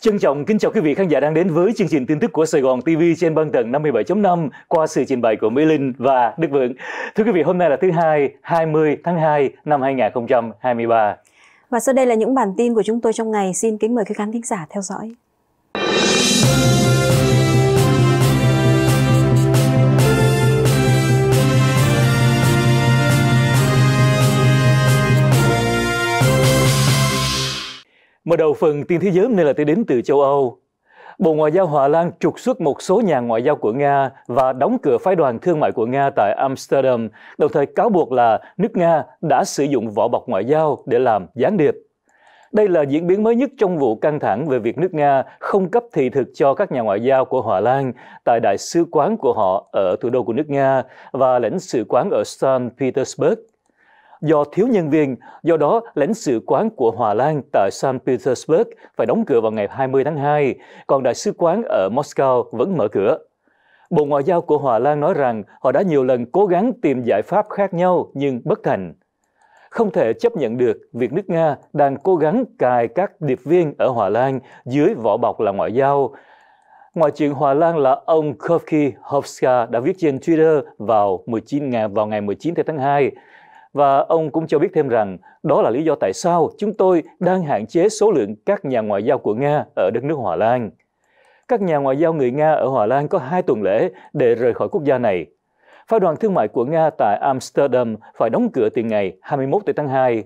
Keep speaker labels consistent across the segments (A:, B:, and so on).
A: Trân trọng kính chào quý vị khán giả đang đến với chương trình tin tức của Sài Gòn TV trên băng tần 57.5 qua sự trình bày của Mỹ Linh và Đức Vượng. Thưa quý vị, hôm nay là thứ hai, 20 tháng 2 năm 2023.
B: Và sau đây là những bản tin của chúng tôi trong ngày. Xin kính mời quý khán thính giả theo dõi.
A: Mở đầu phần tin thế giới hôm nay là tôi đến từ châu Âu. Bộ Ngoại giao Hà Lan trục xuất một số nhà ngoại giao của Nga và đóng cửa phái đoàn thương mại của Nga tại Amsterdam, đồng thời cáo buộc là nước Nga đã sử dụng vỏ bọc ngoại giao để làm gián điệp. Đây là diễn biến mới nhất trong vụ căng thẳng về việc nước Nga không cấp thị thực cho các nhà ngoại giao của Hà Lan tại đại sứ quán của họ ở thủ đô của nước Nga và lãnh sự quán ở St. Petersburg do thiếu nhân viên, do đó lãnh sự quán của Hòa Lan tại St. Petersburg phải đóng cửa vào ngày 20 tháng 2, còn đại sứ quán ở Moscow vẫn mở cửa. Bộ Ngoại giao của Hòa Lan nói rằng họ đã nhiều lần cố gắng tìm giải pháp khác nhau nhưng bất thành. Không thể chấp nhận được việc nước Nga đang cố gắng cài các điệp viên ở Hòa Lan dưới vỏ bọc là ngoại giao. Ngoại trưởng Hòa Lan là ông Kovki Hovska đã viết trên Twitter vào 19 ngày vào ngày 19 tháng 2 và ông cũng cho biết thêm rằng đó là lý do tại sao chúng tôi đang hạn chế số lượng các nhà ngoại giao của Nga ở đất nước Hòa Lan. Các nhà ngoại giao người Nga ở Hòa Lan có hai tuần lễ để rời khỏi quốc gia này. Phái đoàn thương mại của Nga tại Amsterdam phải đóng cửa từ ngày 21 tháng 2.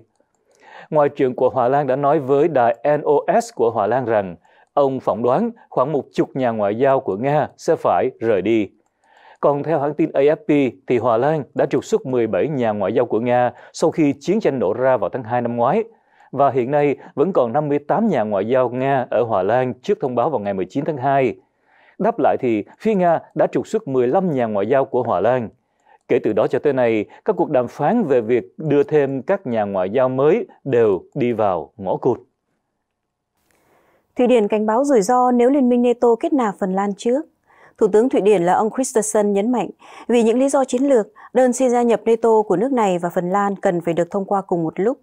A: Ngoại trưởng của Hòa Lan đã nói với đài NOS của Hòa Lan rằng ông phỏng đoán khoảng một chục nhà ngoại giao của Nga sẽ phải rời đi. Còn theo hãng tin AFP, thì Hòa Lan đã trục xuất 17 nhà ngoại giao của Nga sau khi chiến tranh nổ ra vào tháng 2 năm ngoái. Và hiện nay vẫn còn 58 nhà ngoại giao Nga ở Hòa Lan trước thông báo vào ngày 19 tháng 2. Đáp lại thì phía Nga đã trục xuất 15 nhà ngoại giao của Hòa Lan. Kể từ đó cho tới nay, các cuộc đàm phán về việc đưa thêm các nhà ngoại giao mới đều đi vào ngõ cụt.
B: Thụy Điển cảnh báo rủi ro nếu Liên minh NATO kết nạp Phần Lan trước. Thủ tướng Thụy Điển là ông Christensen nhấn mạnh, vì những lý do chiến lược, đơn xin gia nhập NATO của nước này và Phần Lan cần phải được thông qua cùng một lúc.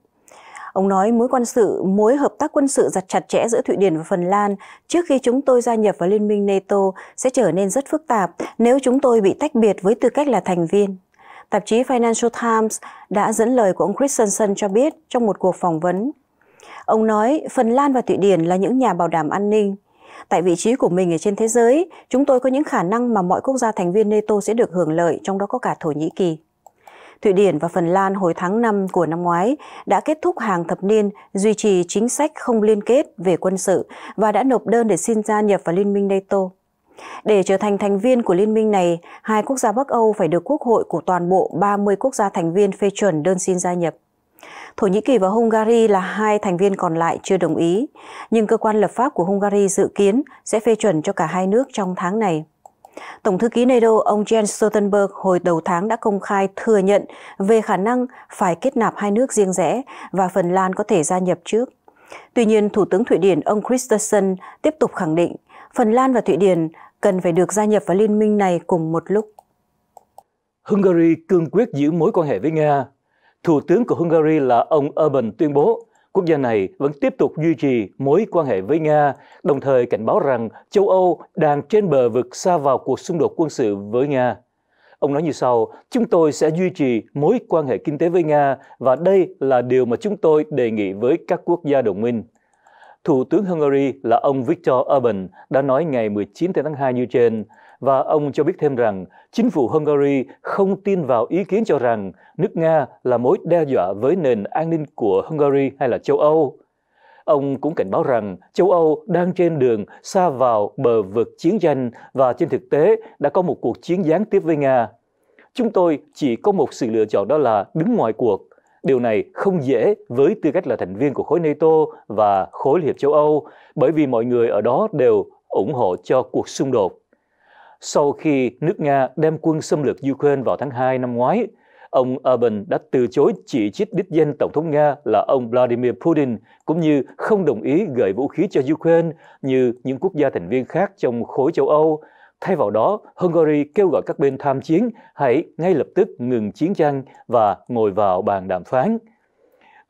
B: Ông nói mối quan sự, mối hợp tác quân sự giặt chặt chẽ giữa Thụy Điển và Phần Lan trước khi chúng tôi gia nhập vào Liên minh NATO sẽ trở nên rất phức tạp nếu chúng tôi bị tách biệt với tư cách là thành viên. Tạp chí Financial Times đã dẫn lời của ông Christensen cho biết trong một cuộc phỏng vấn. Ông nói Phần Lan và Thụy Điển là những nhà bảo đảm an ninh. Tại vị trí của mình ở trên thế giới, chúng tôi có những khả năng mà mọi quốc gia thành viên NATO sẽ được hưởng lợi, trong đó có cả Thổ Nhĩ Kỳ. Thụy Điển và Phần Lan hồi tháng 5 của năm ngoái đã kết thúc hàng thập niên duy trì chính sách không liên kết về quân sự và đã nộp đơn để xin gia nhập vào Liên minh NATO. Để trở thành thành viên của liên minh này, hai quốc gia Bắc Âu phải được Quốc hội của toàn bộ 30 quốc gia thành viên phê chuẩn đơn xin gia nhập. Thổ Nhĩ Kỳ và Hungary là hai thành viên còn lại chưa đồng ý, nhưng cơ quan lập pháp của Hungary dự kiến sẽ phê chuẩn cho cả hai nước trong tháng này. Tổng thư ký NATO ông Jens Stoltenberg hồi đầu tháng đã công khai thừa nhận về khả năng phải kết nạp hai nước riêng rẽ và Phần Lan có thể gia nhập trước. Tuy nhiên, Thủ tướng Thụy Điển ông Christensen tiếp tục khẳng định Phần Lan và Thụy Điển cần phải được gia nhập vào liên minh này cùng một lúc.
A: Hungary cương quyết giữ mối quan hệ với Nga Thủ tướng của Hungary là ông Orbán tuyên bố quốc gia này vẫn tiếp tục duy trì mối quan hệ với Nga, đồng thời cảnh báo rằng châu Âu đang trên bờ vực xa vào cuộc xung đột quân sự với Nga. Ông nói như sau, chúng tôi sẽ duy trì mối quan hệ kinh tế với Nga và đây là điều mà chúng tôi đề nghị với các quốc gia đồng minh. Thủ tướng Hungary là ông Viktor Orbán đã nói ngày 19 tháng 2 như trên, và ông cho biết thêm rằng chính phủ Hungary không tin vào ý kiến cho rằng nước Nga là mối đe dọa với nền an ninh của Hungary hay là châu Âu. Ông cũng cảnh báo rằng châu Âu đang trên đường xa vào bờ vực chiến tranh và trên thực tế đã có một cuộc chiến gián tiếp với Nga. Chúng tôi chỉ có một sự lựa chọn đó là đứng ngoài cuộc. Điều này không dễ với tư cách là thành viên của khối NATO và khối Liên hiệp châu Âu, bởi vì mọi người ở đó đều ủng hộ cho cuộc xung đột. Sau khi nước Nga đem quân xâm lược Ukraine vào tháng 2 năm ngoái, ông Urban đã từ chối chỉ trích đích danh Tổng thống Nga là ông Vladimir Putin, cũng như không đồng ý gửi vũ khí cho Ukraine như những quốc gia thành viên khác trong khối châu Âu. Thay vào đó, Hungary kêu gọi các bên tham chiến hãy ngay lập tức ngừng chiến tranh và ngồi vào bàn đàm phán.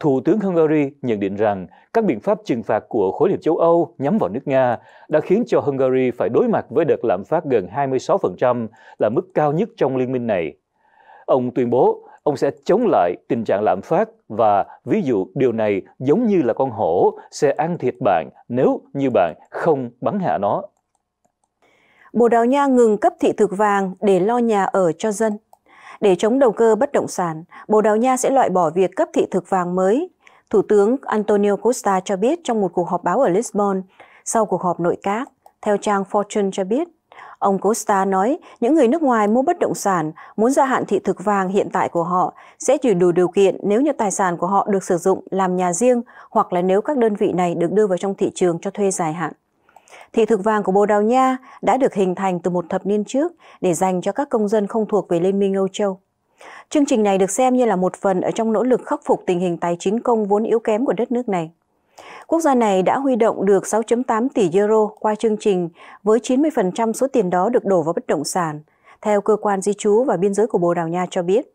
A: Thủ tướng Hungary nhận định rằng các biện pháp trừng phạt của khối hiệp châu Âu nhắm vào nước Nga đã khiến cho Hungary phải đối mặt với đợt lạm phát gần 26% là mức cao nhất trong liên minh này. Ông tuyên bố ông sẽ chống lại tình trạng lạm phát và ví dụ điều này giống như là con hổ sẽ ăn thịt bạn nếu như bạn
B: không bắn hạ nó. Bồ Đào Nha ngừng cấp thị thực vàng để lo nhà ở cho dân. Để chống đầu cơ bất động sản, Bồ Đào Nha sẽ loại bỏ việc cấp thị thực vàng mới. Thủ tướng Antonio Costa cho biết trong một cuộc họp báo ở Lisbon sau cuộc họp nội các, theo trang Fortune cho biết. Ông Costa nói những người nước ngoài mua bất động sản muốn gia hạn thị thực vàng hiện tại của họ sẽ chỉ đủ điều kiện nếu như tài sản của họ được sử dụng làm nhà riêng hoặc là nếu các đơn vị này được đưa vào trong thị trường cho thuê dài hạn. Thị thực vàng của Bồ Đào Nha đã được hình thành từ một thập niên trước để dành cho các công dân không thuộc về Liên minh Âu Châu. Chương trình này được xem như là một phần ở trong nỗ lực khắc phục tình hình tài chính công vốn yếu kém của đất nước này. Quốc gia này đã huy động được 6.8 tỷ euro qua chương trình với 90% số tiền đó được đổ vào bất động sản, theo cơ quan di trú và biên giới của Bồ Đào Nha cho biết.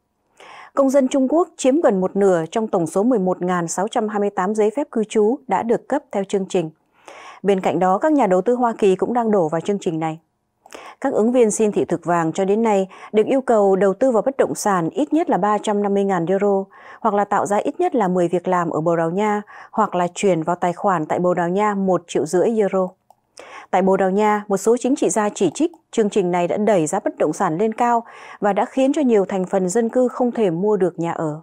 B: Công dân Trung Quốc chiếm gần một nửa trong tổng số 11.628 giấy phép cư trú đã được cấp theo chương trình. Bên cạnh đó, các nhà đầu tư Hoa Kỳ cũng đang đổ vào chương trình này. Các ứng viên xin thị thực vàng cho đến nay được yêu cầu đầu tư vào bất động sản ít nhất là 350.000 euro, hoặc là tạo ra ít nhất là 10 việc làm ở Bồ Đào Nha, hoặc là chuyển vào tài khoản tại Bồ Đào Nha 1 triệu rưỡi euro. Tại Bồ Đào Nha, một số chính trị gia chỉ trích chương trình này đã đẩy giá bất động sản lên cao và đã khiến cho nhiều thành phần dân cư không thể mua được nhà ở.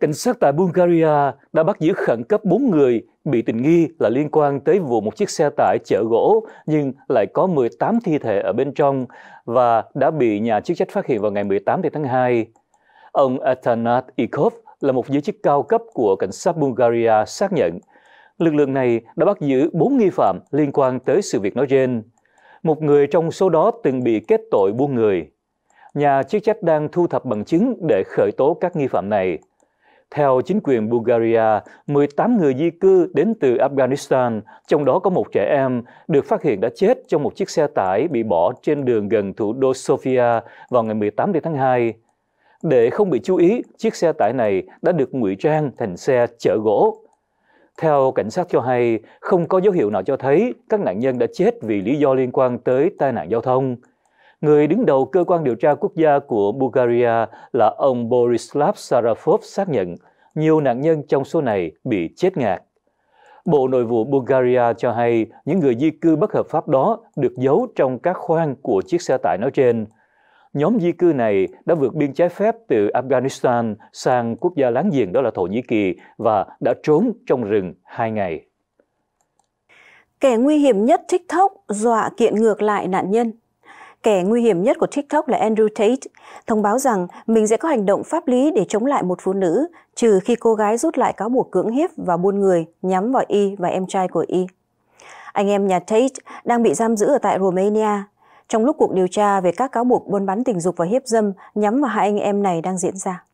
B: Cảnh
A: sát tại Bulgaria đã bắt giữ khẩn cấp 4 người bị tình nghi là liên quan tới vụ một chiếc xe tải chở gỗ nhưng lại có 18 thi thể ở bên trong và đã bị nhà chức trách phát hiện vào ngày 18 tháng 2. Ông Atanat Ikov là một giới chức cao cấp của cảnh sát Bulgaria xác nhận. Lực lượng này đã bắt giữ 4 nghi phạm liên quan tới sự việc nói trên. Một người trong số đó từng bị kết tội buôn người. Nhà chức trách đang thu thập bằng chứng để khởi tố các nghi phạm này. Theo chính quyền Bulgaria, 18 người di cư đến từ Afghanistan, trong đó có một trẻ em, được phát hiện đã chết trong một chiếc xe tải bị bỏ trên đường gần thủ đô Sofia vào ngày 18 tháng 2. Để không bị chú ý, chiếc xe tải này đã được ngụy trang thành xe chở gỗ. Theo cảnh sát cho hay, không có dấu hiệu nào cho thấy các nạn nhân đã chết vì lý do liên quan tới tai nạn giao thông. Người đứng đầu cơ quan điều tra quốc gia của Bulgaria là ông Borislav Sarafov xác nhận nhiều nạn nhân trong số này bị chết ngạt. Bộ Nội vụ Bulgaria cho hay những người di cư bất hợp pháp đó được giấu trong các khoang của chiếc xe tải nói trên. Nhóm di cư này đã vượt biên trái phép từ Afghanistan sang quốc gia láng giềng đó là Thổ Nhĩ Kỳ và đã trốn trong rừng hai ngày.
B: Kẻ nguy hiểm nhất TikTok dọa kiện ngược lại nạn nhân kẻ nguy hiểm nhất của TikTok là Andrew Tate, thông báo rằng mình sẽ có hành động pháp lý để chống lại một phụ nữ, trừ khi cô gái rút lại cáo buộc cưỡng hiếp và buôn người nhắm vào Y và em trai của Y. Anh em nhà Tate đang bị giam giữ ở tại Romania. Trong lúc cuộc điều tra về các cáo buộc buôn bán tình dục và hiếp dâm nhắm vào hai anh em này đang diễn ra.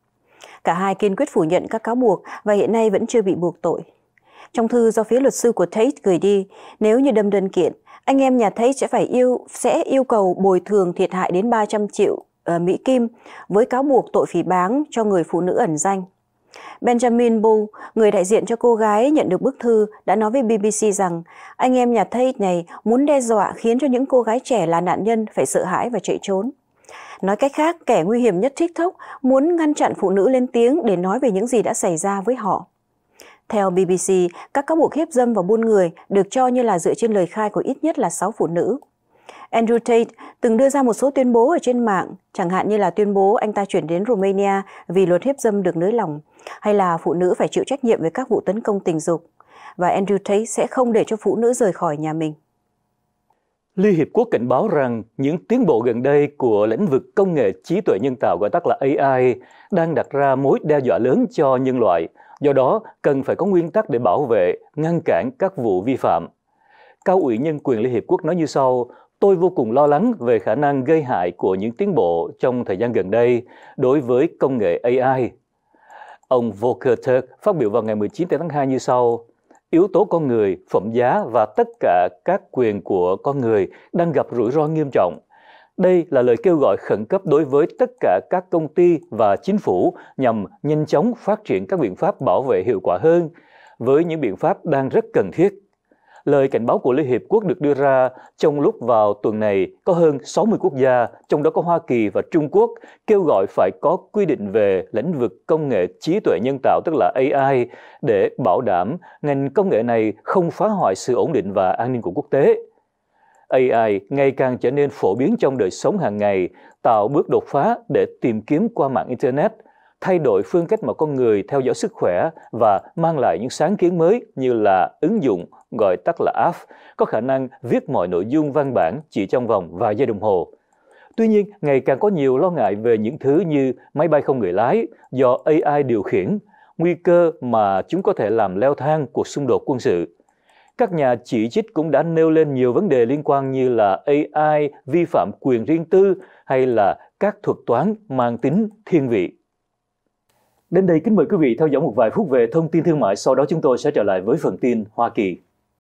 B: Cả hai kiên quyết phủ nhận các cáo buộc và hiện nay vẫn chưa bị buộc tội. Trong thư do phía luật sư của Tate gửi đi, nếu như đâm đơn kiện, anh em nhà thấy sẽ phải yêu sẽ yêu cầu bồi thường thiệt hại đến 300 triệu uh, Mỹ Kim với cáo buộc tội phỉ báng cho người phụ nữ ẩn danh. Benjamin Bull, người đại diện cho cô gái nhận được bức thư, đã nói với BBC rằng anh em nhà thấy này muốn đe dọa khiến cho những cô gái trẻ là nạn nhân phải sợ hãi và chạy trốn. Nói cách khác, kẻ nguy hiểm nhất TikTok muốn ngăn chặn phụ nữ lên tiếng để nói về những gì đã xảy ra với họ. Theo BBC, các cáo buộc hiếp dâm và buôn người được cho như là dựa trên lời khai của ít nhất là 6 phụ nữ. Andrew Tate từng đưa ra một số tuyên bố ở trên mạng, chẳng hạn như là tuyên bố anh ta chuyển đến Romania vì luật hiếp dâm được nới lỏng, hay là phụ nữ phải chịu trách nhiệm về các vụ tấn công tình dục, và Andrew Tate sẽ không để cho phụ nữ rời khỏi nhà mình.
A: Liên Hiệp Quốc cảnh báo rằng những tiến bộ gần đây của lĩnh vực công nghệ trí tuệ nhân tạo gọi tắt là AI đang đặt ra mối đe dọa lớn cho nhân loại – Do đó, cần phải có nguyên tắc để bảo vệ, ngăn cản các vụ vi phạm. Cao ủy nhân quyền Liên Hiệp Quốc nói như sau, tôi vô cùng lo lắng về khả năng gây hại của những tiến bộ trong thời gian gần đây đối với công nghệ AI. Ông Volker Turk phát biểu vào ngày 19 tháng 2 như sau, yếu tố con người, phẩm giá và tất cả các quyền của con người đang gặp rủi ro nghiêm trọng – đây là lời kêu gọi khẩn cấp đối với tất cả các công ty và chính phủ nhằm nhanh chóng phát triển các biện pháp bảo vệ hiệu quả hơn với những biện pháp đang rất cần thiết. Lời cảnh báo của Liên Hiệp Quốc được đưa ra trong lúc vào tuần này có hơn 60 quốc gia, trong đó có Hoa Kỳ và Trung Quốc, kêu gọi phải có quy định về lĩnh vực công nghệ trí tuệ nhân tạo tức là AI để bảo đảm ngành công nghệ này không phá hoại sự ổn định và an ninh của quốc tế. AI ngày càng trở nên phổ biến trong đời sống hàng ngày, tạo bước đột phá để tìm kiếm qua mạng Internet, thay đổi phương cách mà con người theo dõi sức khỏe và mang lại những sáng kiến mới như là ứng dụng, gọi tắt là app, có khả năng viết mọi nội dung văn bản chỉ trong vòng vài giây đồng hồ. Tuy nhiên, ngày càng có nhiều lo ngại về những thứ như máy bay không người lái do AI điều khiển, nguy cơ mà chúng có thể làm leo thang cuộc xung đột quân sự. Các nhà chỉ trích cũng đã nêu lên nhiều vấn đề liên quan như là AI vi phạm quyền riêng tư hay là các thuật toán mang tính thiên vị. Đến đây kính mời quý vị theo dõi một vài phút về thông tin thương mại, sau đó chúng tôi sẽ trở lại với phần tin Hoa Kỳ.